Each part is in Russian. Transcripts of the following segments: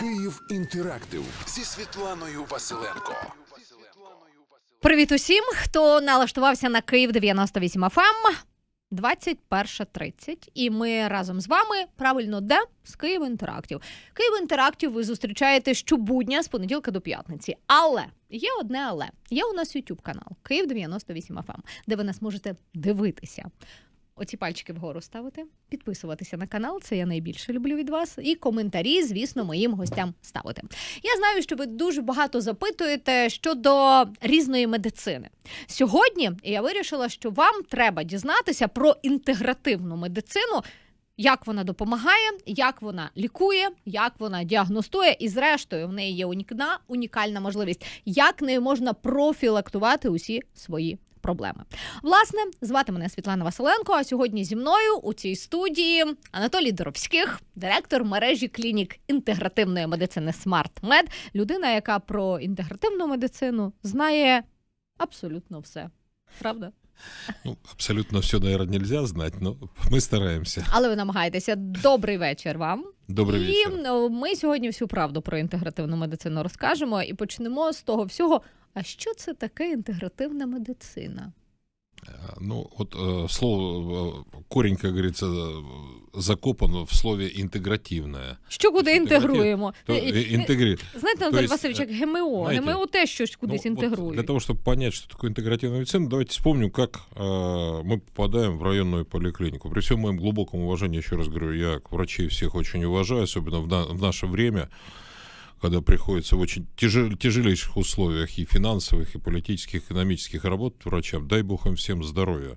Київ інтерактив зі Світланою Василенко. Привіт усім, хто налаштувався на Київ 98 FM. 21.30. І ми разом з вами правильно де з Київ інтерактів. Київ інтерактів ви зустрічаєте щобудня з понеділка до п'ятниці. Але є одне, але є у нас YouTube канал Київ 98 FM, ем, де ви нас можете дивитися оці пальчики вгору ставити, підписуватися на канал, це я найбільше люблю від вас. І коментарі, звісно, моїм гостям ставити. Я знаю, що ви дуже багато запитуєте щодо різної медицини. Сьогодні я вирішила, що вам треба дізнатися про інтегративну медицину. Як вона допомагає, як вона лікує, як вона діагностує, і зрештою в неї є унікна унікальна можливість, як нею можна профілактувати усі свої проблеми. Власне, звати мене Світлана Василенко. А сьогодні зі мною у цій студії Анатолій Доровських, директор мережі клінік інтегративної медицини Смарт Мед, людина, яка про інтегративну медицину знає абсолютно все. Правда? Ну, Абсолютно все, наверное, нельзя знать, но ми стараємося. Але ви намагаєтеся. Добрий вечір вам. Добрий вечір. І ну, ми сьогодні всю правду про інтегративну медицину розкажемо і почнемо з того всього, А що це таке інтегративна медицина? Ну, вот слово корень, как говорится, закопано в слове інтегративне. Що куди інтегруємо? То, інтегри... Знаєте, Анатолій Васильевич, як ГМО. Знаете, ГМО те, щось кудись ну, інтегрує. для того, чтобы понять, что такое интегративная медицина, давайте вспомним, как э, мы попадаем в районную поликлинику. При всем моем глубоком уважении, еще раз говорю, я к врачей всех очень уважаю, особенно в, на, в наше время когда приходится в очень тяжел, тяжелейших условиях и финансовых, и политических, экономических работ врачам. Дай бог им всем здоровья.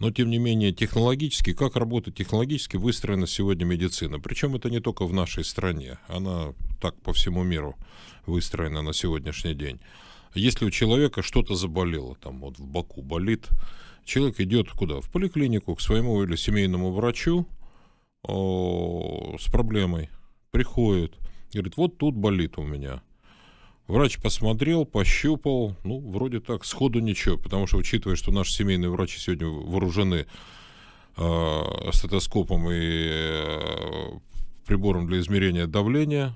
Но, тем не менее, технологически, как работает технологически, выстроена сегодня медицина. Причем это не только в нашей стране, она так по всему миру выстроена на сегодняшний день. Если у человека что-то заболело, там вот в боку болит, человек идет куда? В поликлинику, к своему или семейному врачу с проблемой, приходит, Говорит, вот тут болит у меня. Врач посмотрел, пощупал, ну, вроде так, сходу ничего, потому что, учитывая, что наши семейные врачи сегодня вооружены э, стетоскопом и э, прибором для измерения давления,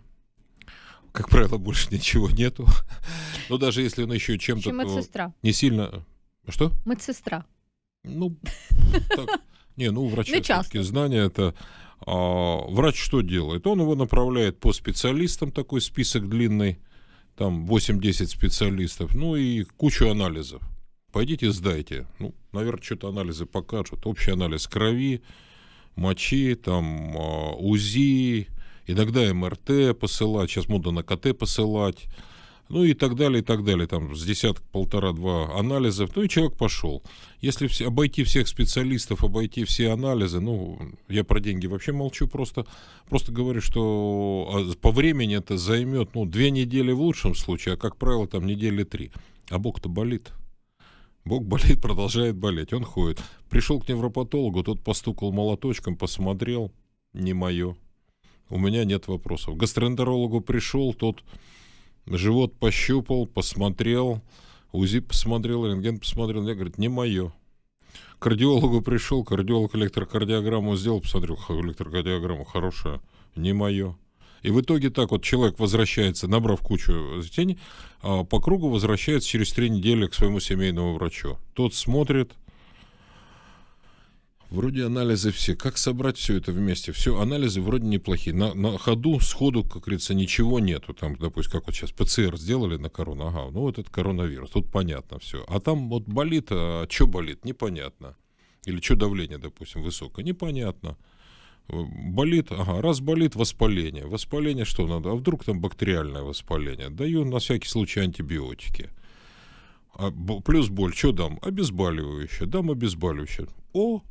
как правило, больше ничего нету. Но даже если он еще чем-то... Э, медсестра. Не сильно... Э, что? Медсестра. Ну, так... Не, ну, врачи ну, все знания это... А, врач что делает? Он его направляет по специалистам, такой список длинный, там 8-10 специалистов, ну и кучу анализов. Пойдите сдайте. Ну, наверное, что-то анализы покажут. Общий анализ крови, мочи, там а, УЗИ, иногда МРТ посылать, сейчас модно на КТ посылать ну и так далее, и так далее, там с десяток, полтора-два анализов, ну и человек пошел. Если все, обойти всех специалистов, обойти все анализы, ну, я про деньги вообще молчу, просто, просто говорю, что а, по времени это займет, ну, две недели в лучшем случае, а, как правило, там недели три. А Бог то болит. Бог болит, продолжает болеть, он ходит. Пришел к невропатологу, тот постукал молоточком, посмотрел, не мое. У меня нет вопросов. К гастроэнтерологу пришел, тот живот пощупал, посмотрел, УЗИ посмотрел, рентген посмотрел. Я, говорю, не мое. кардиологу пришел, кардиолог электрокардиограмму сделал, посмотрел, электрокардиограмму хорошая, не мое. И в итоге так вот человек возвращается, набрав кучу тени, а по кругу возвращается через три недели к своему семейному врачу. Тот смотрит, Вроде анализы все. Как собрать все это вместе? Все, анализы вроде неплохие. На, на ходу, сходу, как говорится, ничего нету. Там, допустим, как вот сейчас ПЦР сделали на корону. Ага, ну вот это коронавирус. Тут понятно все. А там вот болит, а что болит, непонятно. Или что давление, допустим, высокое, непонятно. Э, болит, ага, раз болит, воспаление. Воспаление что надо? А вдруг там бактериальное воспаление? Даю на всякий случай антибиотики. А, плюс боль, что дам? Обезболивающее, дам обезболивающее. О,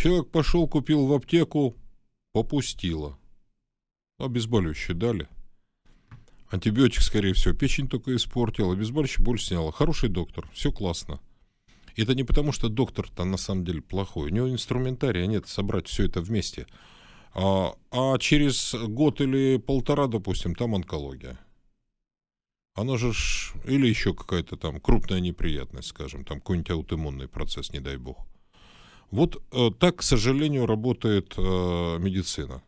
Человек пошел, купил в аптеку, попустило. Обезболивающее дали. Антибиотик, скорее всего, печень только испортил, обезболивающее боль сняло. Хороший доктор, все классно. И это не потому, что доктор-то на самом деле плохой. У него инструментария нет собрать все это вместе. А, а через год или полтора, допустим, там онкология. Она же, ж, или еще какая-то там крупная неприятность, скажем, там какой-нибудь аутоиммунный процесс, не дай бог. Вот э, так, к сожалению, работает э, медицина.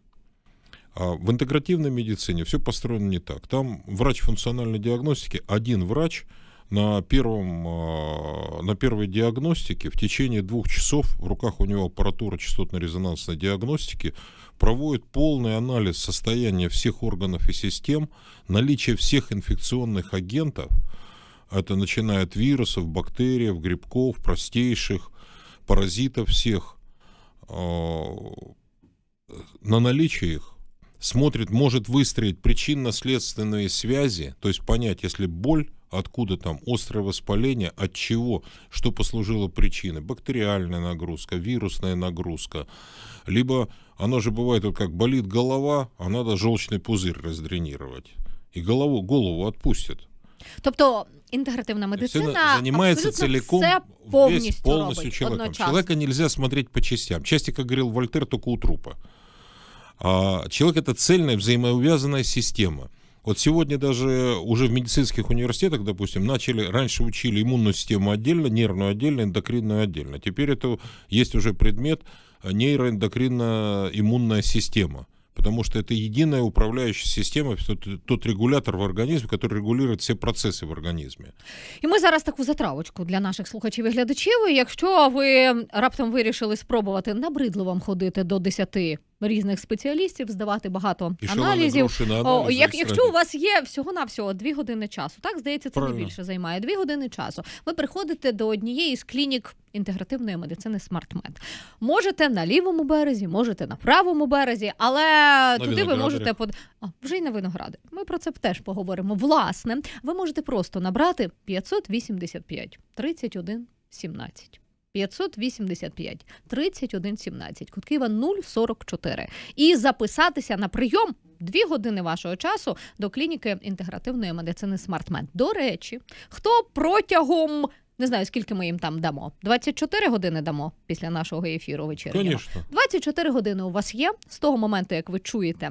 А в интегративной медицине все построено не так. Там врач функциональной диагностики, один врач на, первом, э, на первой диагностике в течение двух часов в руках у него аппаратура частотно-резонансной диагностики проводит полный анализ состояния всех органов и систем, наличие всех инфекционных агентов, это начиная от вирусов, бактерий, грибков, простейших – паразитов, всех э, на наличие их, смотрит, может выстроить причинно-следственные связи, то есть понять, если боль, откуда там острое воспаление, от чего, что послужило причиной. Бактериальная нагрузка, вирусная нагрузка. Либо оно же бывает, вот как болит голова, а надо желчный пузырь раздренировать. И голову, голову отпустят. Тобто інтегративна медицина занимается целиком все повністю, весь, полностью человеком. Одночасно. Человека нельзя смотреть по частям. Части, как говорил Вольтер, только у трупа. А человек это цельная взаимоувязанная система. Вот сегодня даже уже в медицинских университетах, допустим, начали, раньше учили иммунную систему отдельно, нервную отдельно, эндокринную отдельно. Теперь это есть уже предмет нейроэндокринно-иммунная система. потому что это единая управляющая система, тот, тот регулятор в організмі, який регулює всі процеси в організмі. І ми зараз таку затравочку для наших слухачів і глядачів. Якщо ви раптом вирішили спробувати набридливо вам ходити до 10 різних спеціалістів, здавати багато і аналізів. Що на аналізи, як, якщо у вас є всього на всього дві години часу, так здається, це не більше займає дві години часу. Ви приходите до однієї з клінік. Інтегративної медицини Смартмед. можете на лівому березі, можете на правому березі, але на туди ви можете под... а, вже й на виногради. Ми про це теж поговоримо. Власне, ви можете просто набрати 585 31 17. 585 3117, код Києва 044. І записатися на прийом дві години вашого часу до клініки інтегративної медицини Смартмен. До речі, хто протягом не знаю, скільки ми їм там дамо. 24 години дамо після нашого ефіру вечірнього. 24 години у вас є з того моменту, як ви чуєте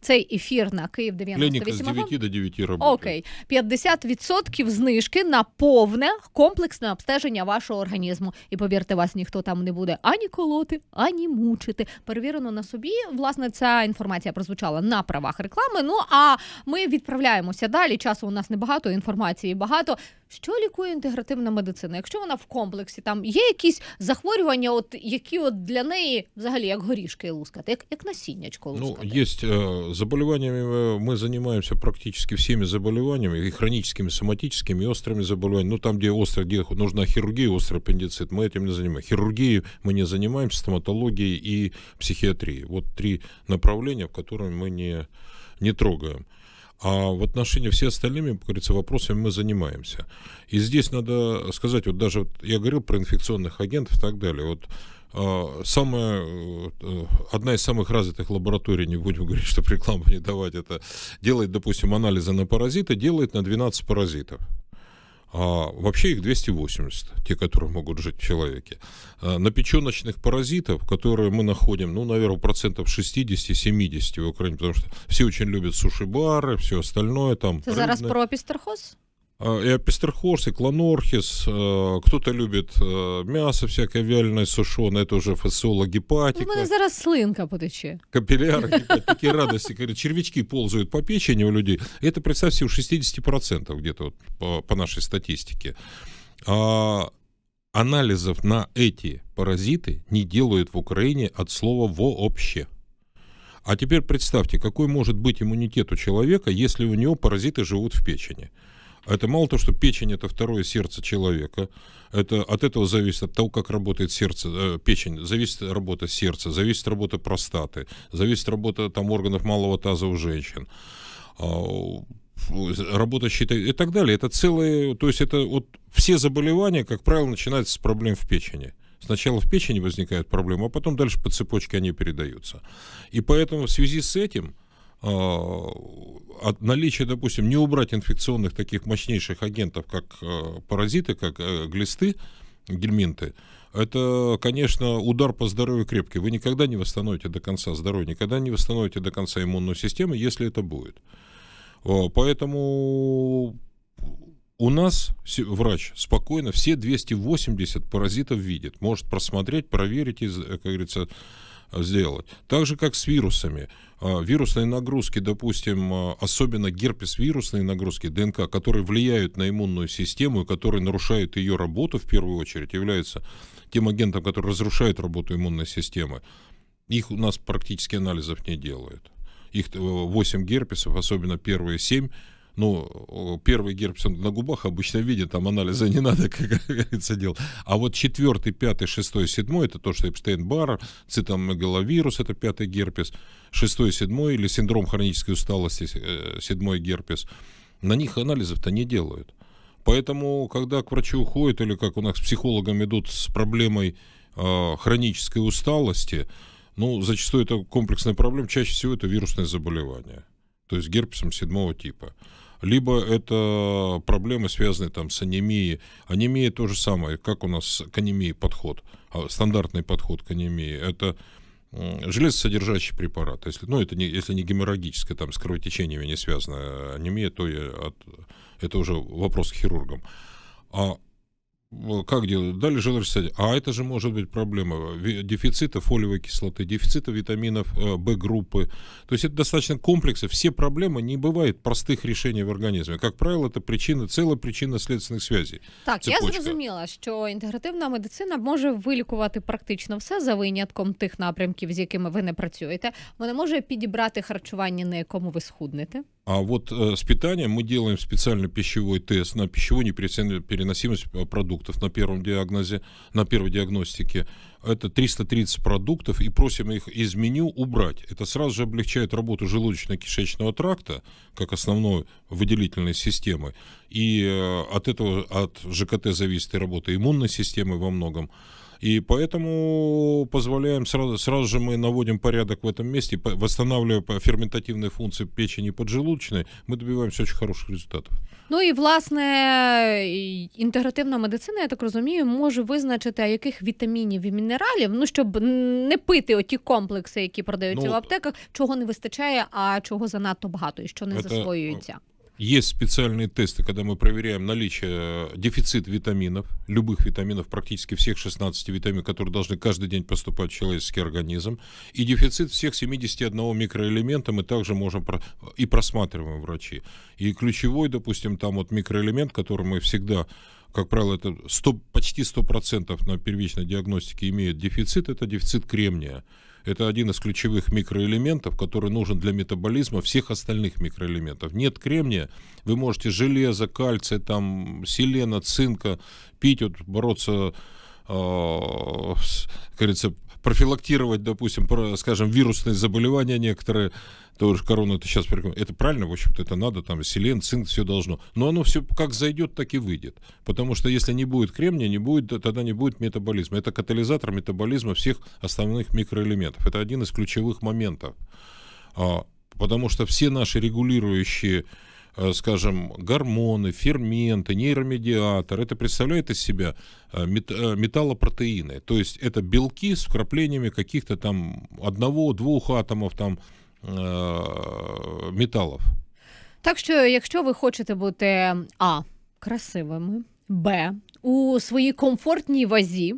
цей ефір на Київ 98 Клініка з 9 до 9 роботи. Окей, 50% знижки на повне комплексне обстеження вашого організму. І повірте, вас ніхто там не буде ані колоти, ані мучити. Перевірено на собі. Власне, ця інформація прозвучала на правах реклами. Ну а ми відправляємося далі. Часу у нас небагато, інформації багато. Що лікує інтегративна медицина? Якщо вона в комплексі, там є якісь захворювання, от які от для неї взагалі як горішки лускати, як як насіннячко ну, лускати? Ну, є е, заболеваниями э, мы занимаемся практически всеми заболеваниями, и хроническими, соматическими, и острыми заболеваниями. Ну, там, где острый, где нужна хирургия, острый аппендицит, мы этим не занимаемся. Хирургией мы не занимаемся, стоматологией и психиатрией. Вот три направления, в которых мы не, не трогаем. А в отношении все остальными, как говорится, вопросами мы занимаемся. И здесь надо сказать, вот даже вот я говорил про инфекционных агентов и так далее. Вот а, самая, э, э, одна из самых развитых лабораторий, не будем говорить, что рекламу не давать, это делает, допустим, анализы на паразиты, делает на 12 паразитов. А вообще их 280, те, которые могут жить в человеке. А, на печеночных паразитов, которые мы находим, ну, наверное, процентов 60-70 в Украине, потому что все очень любят суши-бары, все остальное там. Это рыбное. зараз про пістерхоз? А, и Апистерхорс, и Клонорхис, э, кто-то любит э, мясо всяке вяленое, сушеное, это уже фасола гепатика. Ну, мене зараз слинка потече. Капилляр, гепатик, такие радости, когда червячки ползают по печени у людей. Это, представьте, у 60% где-то вот по, по нашей статистике. А, анализов на эти паразиты не делают в Украине от слова «вообще». А теперь представьте, какой может быть иммунитет у человека, если у него паразиты живут в печени. А это мало то, что печень это второе сердце человека. Это от этого зависит от того, как работает сердце, э, печень, зависит работа сердца, зависит работа простаты, зависит работа там органов малого таза у женщин а, работа щита и так далее. Это целые, то есть это вот все заболевания, как правило, начинаются с проблем в печени. Сначала в печени возникают проблемы, а потом дальше по цепочке они передаются. И поэтому в связи с этим а, от наличия, допустим, не убрать инфекционных таких мощнейших агентов, как э, паразиты, как э, глисты, гельминты, это, конечно, удар по здоровью крепкий. Вы никогда не восстановите до конца здоровье, никогда не восстановите до конца иммунную систему, если это будет. Поэтому у нас врач спокойно все 280 паразитов видит, может просмотреть, проверить, э, как говорится, сделать. Так же, как с вирусами. А, вирусные нагрузки, допустим, а, особенно герпес-вирусные нагрузки ДНК, которые влияют на иммунную систему и которые нарушают ее работу в первую очередь, являются тем агентом, который разрушает работу иммунной системы. Их у нас практически анализов не делают. Их 8 э, герпесов, особенно первые 7, ну, первый герпес на губах обычно виден там анализа не надо, как говорится, делать. А вот четвертый, пятый, шестой, седьмой, это то, что Эпштейн-Барр, цитомегаловирус, это пятый герпес, шестой, седьмой, или синдром хронической усталости, э, седьмой герпес. На них анализов-то не делают. Поэтому, когда к врачу уходят, или как у нас с психологом идут с проблемой э, хронической усталости, ну, зачастую это комплексная проблема, чаще всего это вирусное заболевание. То есть герпесом седьмого типа либо это проблемы, связанные там с анемией. Анемия то же самое, как у нас к анемии подход, а, стандартный подход к анемии. Это железосодержащий препарат. Если, ну, это не, если не геморрагическая, там, с кровотечениями не связанная анемия, то от, это уже вопрос к хирургам. А Э, как делают? Дали желчный А это же может быть проблема дефицита фолиевой кислоты, дефицита витаминов В-группы. Э, То есть это достаточно комплексно. Все проблемы не бывает простых решений в організмі. Як правило, це причина, ціла причина слідственних зв'язків. Так, Цепочка. я зрозуміла, що інтегративна медицина може вилікувати практично все за винятком тих напрямків, з якими ви не працюєте. Вона може підібрати харчування, на якому ви схуднете. А вот э, с питанием мы делаем специальный пищевой тест на пищевую непереносимость э, продуктов на первом диагнозе, на первой диагностике. Это 330 продуктов и просим их из меню убрать. Это сразу же облегчает работу желудочно-кишечного тракта как основной выделительной системы. И э, от этого, от ЖКТ зависит и работа иммунной системы во многом. И поэтому позволяем сразу, сразу же мы наводим порядок в этом месте, восстанавливая ферментативные функции печени поджелудочной, мы добиваємося очень хороших результатів. Ну і власне інтегративна медицина, я так розумію, може визначити, а яких вітамінів і мінералів, ну щоб не пити оті комплекси, які продаються ну, в аптеках, чого не вистачає, а чого занадто багато і що не это, засвоюється. Есть специальные тесты, когда мы проверяем наличие, э, дефицит витаминов, любых витаминов, практически всех 16 витаминов, которые должны каждый день поступать в человеческий организм, и дефицит всех 71 микроэлемента мы также можем про... и просматриваем врачи. И ключевой, допустим, там вот микроэлемент, который мы всегда как правило, это 100, почти 100% на первичной диагностике имеет дефицит, это дефицит кремния. Это один из ключевых микроэлементов, который нужен для метаболизма всех остальных микроэлементов. Нет кремния, вы можете железо, кальций, там, селена, цинка пить, вот, бороться Э, как говорится, профилактировать, допустим, про, скажем, вирусные заболевания некоторые, то же корона это сейчас это правильно, в общем-то, это надо, там, селен, цинк, все должно. Но оно все как зайдет, так и выйдет. Потому что если не будет кремния, не будет, тогда не будет метаболизма. Это катализатор метаболизма всех основных микроэлементов. Это один из ключевых моментов. А, потому что все наши регулирующие Э, скажем, гормоны, ферменты, нейромедиатор. Это представляет из себя э, э, металлопротеины. То есть это белки с вкраплениями каких-то там одного-двух атомов там металлов Так що, якщо ви хочете бути а красивими, б у своїй комфортній вазі,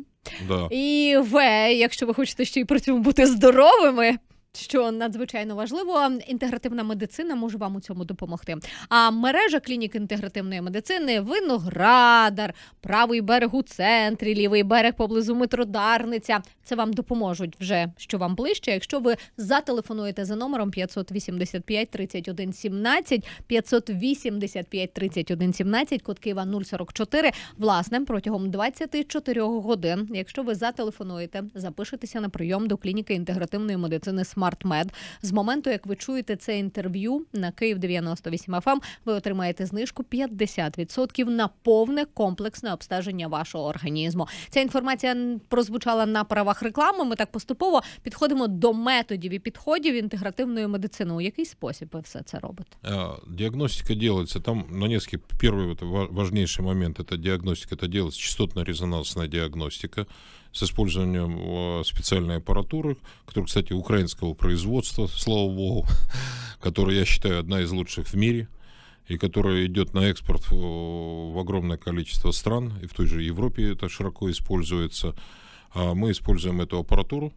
да. і в, якщо ви хочете ще й при цьому бути здоровими. що надзвичайно важливо. Інтегративна медицина може вам у цьому допомогти. А мережа клінік інтегративної медицини виноградар, правий берег у центрі, лівий берег поблизу метродарниця. Це вам допоможуть вже що вам ближче. Якщо ви зателефонуєте за номером 585 31 17, 585 31 17, код Києва 044, власне, протягом 24 годин, якщо ви зателефонуєте, запишетеся на прийом до клініки інтегративної медицини СМА смартмед. З моменту, як ви чуєте це інтерв'ю на Київ 98 fm ем, ви отримаєте знижку 50% на повне комплексне обстеження вашого організму. Ця інформація прозвучала на правах реклами. Ми так поступово підходимо до методів і підходів інтегративної медицини. У який спосіб ви все це робите? Діагностика ділиться там на несколько перший важніший момент. Це діагностика це ділиться частотно-резонансна діагностика. с использованием э, специальной аппаратуры, которая, кстати, украинского производства, слава богу, которая, я считаю, одна из лучших в мире и которая идет на экспорт э, в огромное количество стран, и в той же Европе это широко используется. А мы используем эту аппаратуру,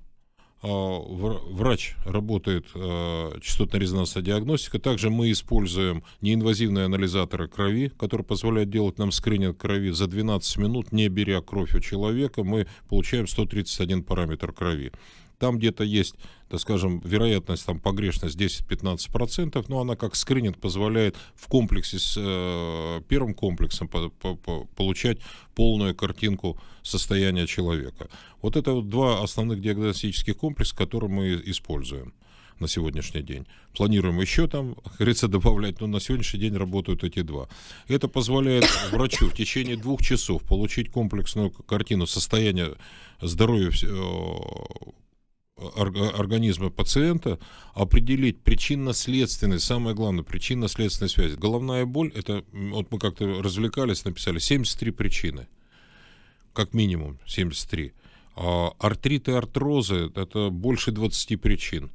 а, врач работает а, частотно-резонансная диагностика. Также мы используем неинвазивные анализаторы крови, которые позволяют делать нам скрининг крови за 12 минут, не беря кровь у человека, мы получаем 131 параметр крови. Там где-то есть, так скажем, вероятность там погрешность 10-15%, но она как скрининг позволяет в комплексе с э, первым комплексом по, по, по, получать полную картинку состояния человека. Вот это вот два основных диагностических комплекса, которые мы используем на сегодняшний день. Планируем еще там, как говорится, добавлять, но на сегодняшний день работают эти два. Это позволяет врачу в течение двух часов получить комплексную картину состояния здоровья э, организма пациента, определить причинно-следственные, самое главное, причинно-следственные связи. Головная боль, это вот мы как-то развлекались, написали 73 причины, как минимум 73. А артриты артрозы – это больше 20 причин.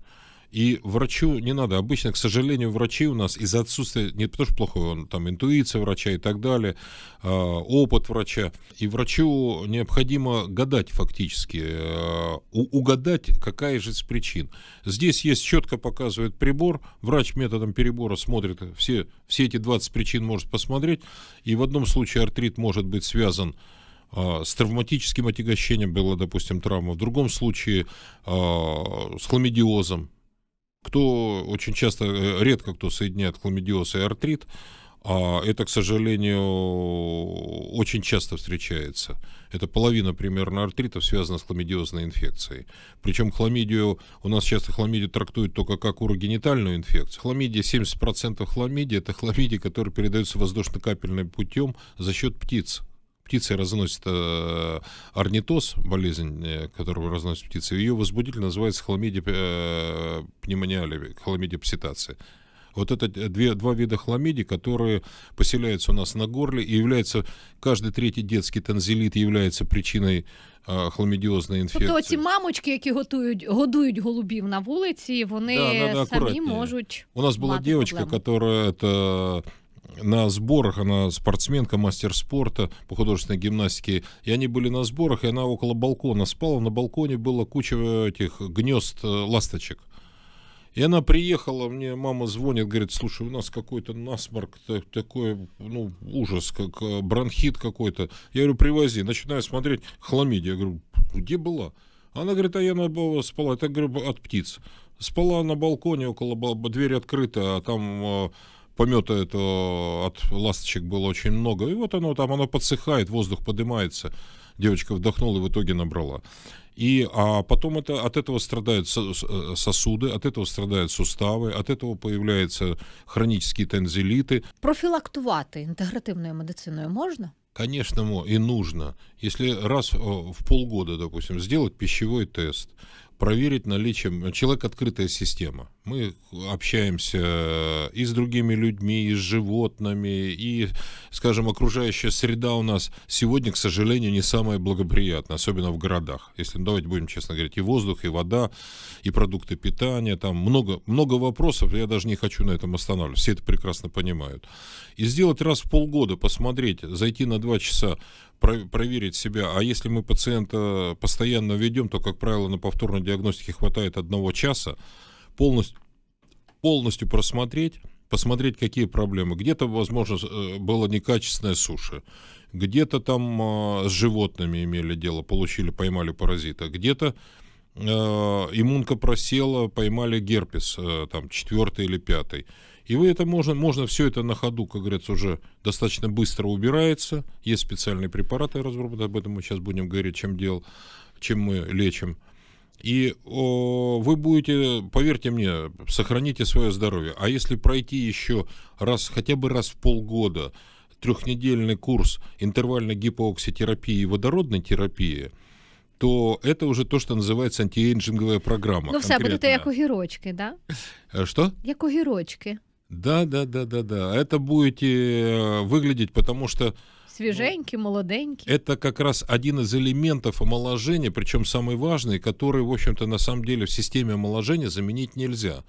И врачу не надо. Обычно, к сожалению, врачи у нас из-за отсутствия, не потому что плохого, он, там интуиция врача и так далее, э, опыт врача. И врачу необходимо гадать фактически, э, угадать, какая же из причин. Здесь есть четко показывает прибор, врач методом перебора смотрит все, все эти 20 причин может посмотреть. И в одном случае артрит может быть связан а, с травматическим отягощением было допустим, травма, в другом случае а, с хламидиозом, кто очень часто, э, редко кто соединяет хламидиоз и артрит, а это, к сожалению, очень часто встречается. Это половина примерно артритов связана с хламидиозной инфекцией. Причем хламидию, у нас часто хламидию трактуют только как урогенитальную инфекцию. Хламидия, 70% хламидии, это хламидия, которая передается воздушно-капельным путем за счет птиц птицы разносит э, орнитоз, болезнь, э, которую разносит птицы, ее возбудитель называется хламидия э, пневмониалия, хламидия пситация. Вот это две, два вида хламидий, которые поселяются у нас на горле и являются, каждый третий детский танзелит является причиной а, хламідіозної інфекції. Тобто ці мамочки, які готують, годують голубів на вулиці, вони да, надо самі можуть У нас була дівчинка, яка на сборах, она спортсменка, мастер спорта по художественной гимнастике, и они были на сборах, и она около балкона спала, на балконе было куча этих гнезд э, ласточек. И она приехала, мне мама звонит, говорит, слушай, у нас какой-то насморк, такой, ну, ужас, как э, бронхит какой-то. Я говорю, привози. Начинаю смотреть, хламидия. Я говорю, где была? Она говорит, а я на, спала, это говорю, от птиц. Спала на балконе около, двери открыта, а там э, помета это от ласточек было очень много. И вот оно там, оно подсыхает, воздух поднимается. Девочка вдохнула и в итоге набрала. И а потом это, от этого страдают э, сосуды, от этого страдают суставы, от этого появляются хронические тензилиты. Профілактувати інтегративною медициною можно? Конечно, и нужно. Если раз э, в полгода, допустим, сделать пищевой тест, проверить наличие... Человек — открытая система. Мы общаемся и с другими людьми, и с животными, и, скажем, окружающая среда у нас сегодня, к сожалению, не самая благоприятная, особенно в городах. Если, ну, давайте будем честно говорить, и воздух, и вода, и продукты питания, там много, много вопросов, я даже не хочу на этом останавливаться, все это прекрасно понимают. И сделать раз в полгода, посмотреть, зайти на два часа про проверить себя. А если мы пациента постоянно ведем, то, как правило, на повторной диагностике хватает одного часа полностью, полностью просмотреть посмотреть, какие проблемы. Где-то, возможно, э, было некачественная суши, где-то там а, с животными имели дело, получили, поймали паразита, где-то э, иммунка просела, поймали герпес, э, там, четвертый или пятый. И вы это можно, можно все это на ходу, как говорится, уже достаточно быстро убирается. Есть специальные препараты разработаны, об этом мы сейчас будем говорить, чем дел, чем мы лечим. И о, вы будете, поверьте мне, сохраните свое здоровье. А если пройти еще раз, хотя бы раз в полгода трехнедельный курс интервальной гипоокситерапии и водородной терапии, то это уже то, что называется антиейджинговая программа. Ну, все, а будете як огірочки, да? Э, что? Як огірочки. Да, да, да, да, да. Это будете э, выглядеть, потому что Свеженький, ну, молоденький. Это как раз один из элементов омоложения, причем самый важный, который, в общем-то, на самом деле в системе омоложения заменить нельзя.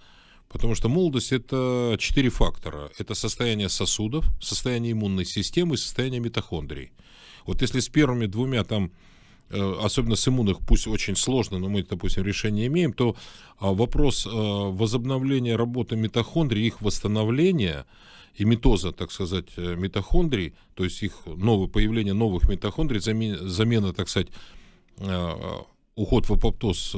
Потому что молодость – это четыре фактора. Это состояние сосудов, состояние иммунной системы и состояние митохондрий. Вот если с первыми двумя там Э, особенно с иммунных, пусть очень сложно, но мы, допустим, решение имеем, то а, вопрос э, возобновления работы митохондрий, их восстановления и митоза, так сказать, э, митохондрий, то есть их новое появление новых митохондрий, замена, замена так сказать, уход в апоптоз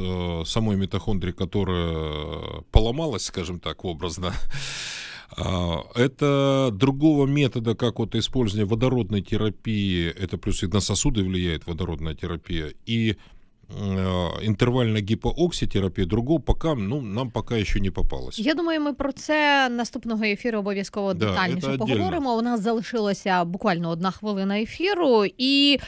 самой митохондрии, которая поломалась, скажем так, образно, А, это другого метода, как вот использование водородной терапии, это плюс и на сосуды влияет водородная терапия, и Інтервальна э, гіпооксітерапія, другого пока ну нам пока ще не попалось. Я думаю, ми про це наступного ефіру обов'язково да, детальніше поговоримо. У нас залишилася буквально одна хвилина ефіру і.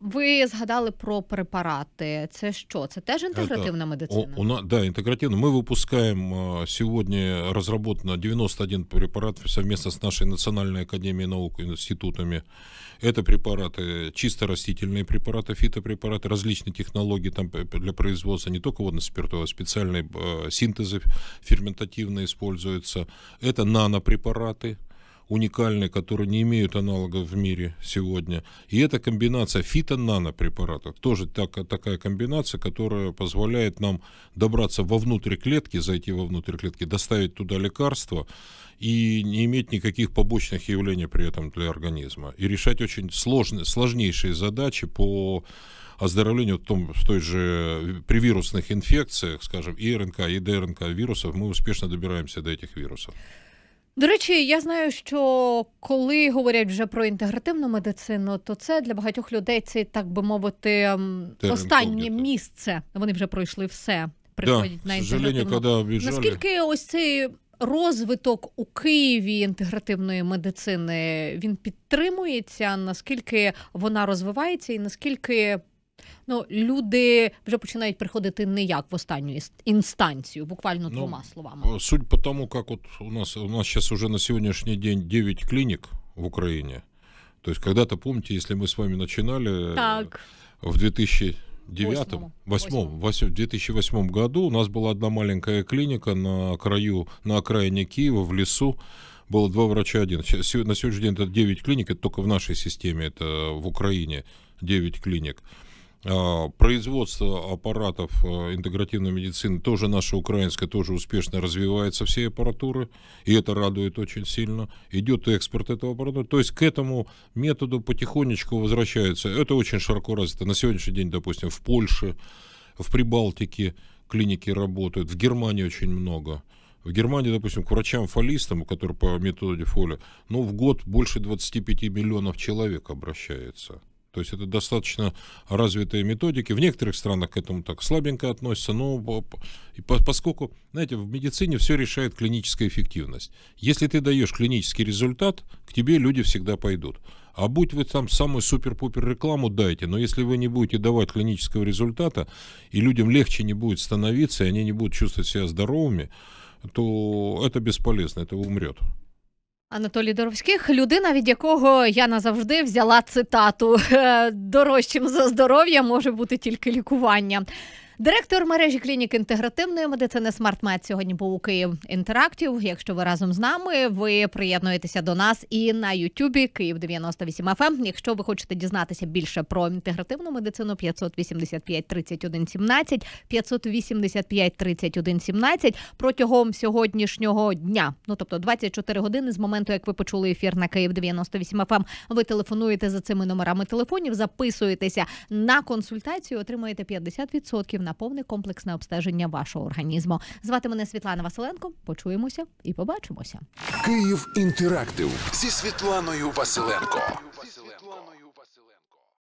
Ви згадали про препараты. Це що? Це теж интегративная медицина? У, нас, да, интегративно. Мы выпускаем сегодня разработано 91 препарат совместно с нашей Национальной академией наук и институтами. Это препараты, чисто растительные препараты, фитопрепараты, различные технологии там для производства, не только водно-спиртового, а специальные синтезы ферментативные используются. Это нанопрепараты, уникальные, которые не имеют аналогов в мире сегодня. И это комбинация фито-нано-препаратов. Тоже так, такая комбинация, которая позволяет нам добраться вовнутрь клетки, зайти вовнутрь клетки, доставить туда лекарства и не иметь никаких побочных явлений при этом для организма. И решать очень сложные, сложнейшие задачи по оздоровлению в, том, в той же при вирусных инфекциях, скажем, и РНК, и ДРНК вирусов, мы успешно добираемся до этих вирусов. До речі, я знаю, що коли говорять вже про інтегративну медицину, то це для багатьох людей це так би мовити останнє місце. Вони вже пройшли все. Приходять да, на інтегративну. наскільки ось цей розвиток у Києві інтегративної медицини він підтримується? Наскільки вона розвивається, і наскільки Ну, люди вже починають приходити не як в останню інстанцію, буквально ну, двома ну, словами. Суть по тому, как вот у нас у нас сейчас уже на сегодняшний день 9 клиник в Украине. То есть когда-то, помните, если мы с вами начинали так. Э, в 2000 девятом, восьмом, в 2008 году у нас была одна маленькая клиника на краю, на окраине Киева, в лесу. Было два врача один. на сегодняшний день это 9 клиник, это только в нашей системе, это в Украине 9 клиник. А, производство аппаратов э, интегративной медицины тоже наша украинская тоже успешно развивается все аппаратуры, и это радует очень сильно. Идет экспорт этого аппарата. То есть к этому методу потихонечку возвращается. Это очень широко развито. На сегодняшний день, допустим, в Польше, в Прибалтике клиники работают, в Германии очень много. В Германии, допустим, к врачам-фалистам, которые по методу фоли ну, в год больше 25 миллионов человек обращается. То есть это достаточно развитые методики. В некоторых странах к этому так слабенько относятся, но и поскольку, знаете, в медицине все решает клиническая эффективность. Если ты даешь клинический результат, к тебе люди всегда пойдут. А будь вы там самую супер-пупер рекламу дайте, но если вы не будете давать клинического результата, и людям легче не будет становиться, и они не будут чувствовать себя здоровыми, то это бесполезно, это умрет. Анатолій Доровських, людина, від якого я назавжди взяла цитату: дорожчим за здоров'я може бути тільки лікування. Директор мережі клінік інтегративної медицини «Смартмед» сьогодні був у Київ інтерактів. Якщо ви разом з нами, ви приєднуєтеся до нас і на Ютубі Київ 98 fm ем. Якщо ви хочете дізнатися більше про інтегративну медицину, 585 31 17, 585 31 17 протягом сьогоднішнього дня, ну тобто 24 години з моменту, як ви почули ефір на Київ 98 fm ем, ви телефонуєте за цими номерами телефонів, записуєтеся на консультацію, отримуєте 50% на повне комплексне обстеження вашого організму. Звати мене Світлана Василенко. Почуємося і побачимося. Київ інтерактив зі Світланою Василенко. Василенко.